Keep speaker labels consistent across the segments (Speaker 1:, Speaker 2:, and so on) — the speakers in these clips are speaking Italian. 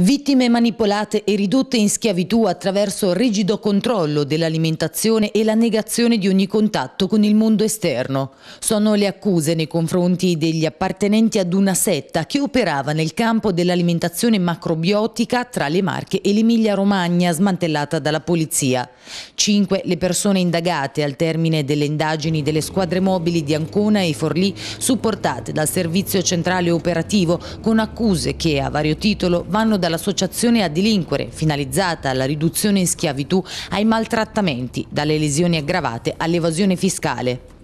Speaker 1: Vittime manipolate e ridotte in schiavitù attraverso rigido controllo dell'alimentazione e la negazione di ogni contatto con il mondo esterno. Sono le accuse nei confronti degli appartenenti ad una setta che operava nel campo dell'alimentazione macrobiotica tra le Marche e l'Emilia Romagna smantellata dalla polizia. Cinque le persone indagate al termine delle indagini delle squadre mobili di Ancona e Forlì supportate dal Servizio Centrale Operativo con accuse che a vario titolo vanno da dall'associazione a delinquere, finalizzata alla riduzione in schiavitù, ai maltrattamenti, dalle lesioni aggravate all'evasione fiscale.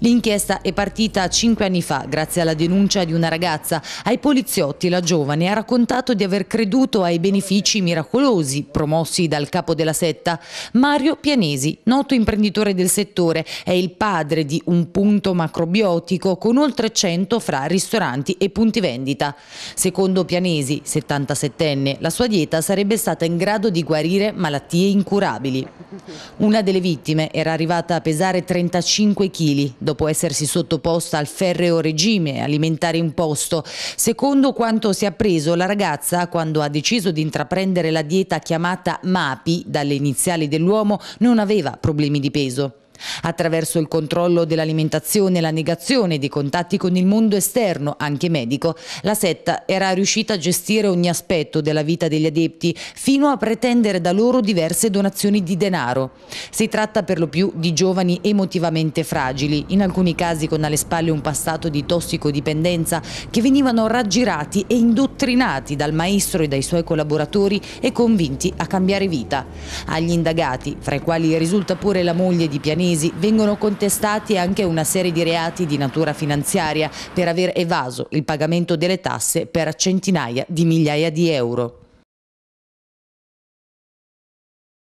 Speaker 1: L'inchiesta è partita cinque anni fa grazie alla denuncia di una ragazza. Ai poliziotti la giovane ha raccontato di aver creduto ai benefici miracolosi promossi dal capo della setta. Mario Pianesi, noto imprenditore del settore, è il padre di un punto macrobiotico con oltre 100 fra ristoranti e punti vendita. Secondo Pianesi, 77enne, la sua dieta sarebbe stata in grado di guarire malattie incurabili. Una delle vittime era arrivata a pesare 35 kg dopo essersi sottoposta al ferreo regime alimentare imposto. Secondo quanto si è appreso, la ragazza, quando ha deciso di intraprendere la dieta chiamata MAPI dalle iniziali dell'uomo, non aveva problemi di peso. Attraverso il controllo dell'alimentazione e la negazione di contatti con il mondo esterno, anche medico, la setta era riuscita a gestire ogni aspetto della vita degli adepti fino a pretendere da loro diverse donazioni di denaro. Si tratta per lo più di giovani emotivamente fragili, in alcuni casi con alle spalle un passato di tossicodipendenza, che venivano raggirati e indottrinati dal maestro e dai suoi collaboratori e convinti a cambiare vita. Agli indagati, fra i quali risulta pure la moglie di Pianeta, Tunisi vengono contestati anche una serie di reati di natura finanziaria per aver evaso il pagamento delle tasse per centinaia di migliaia di euro.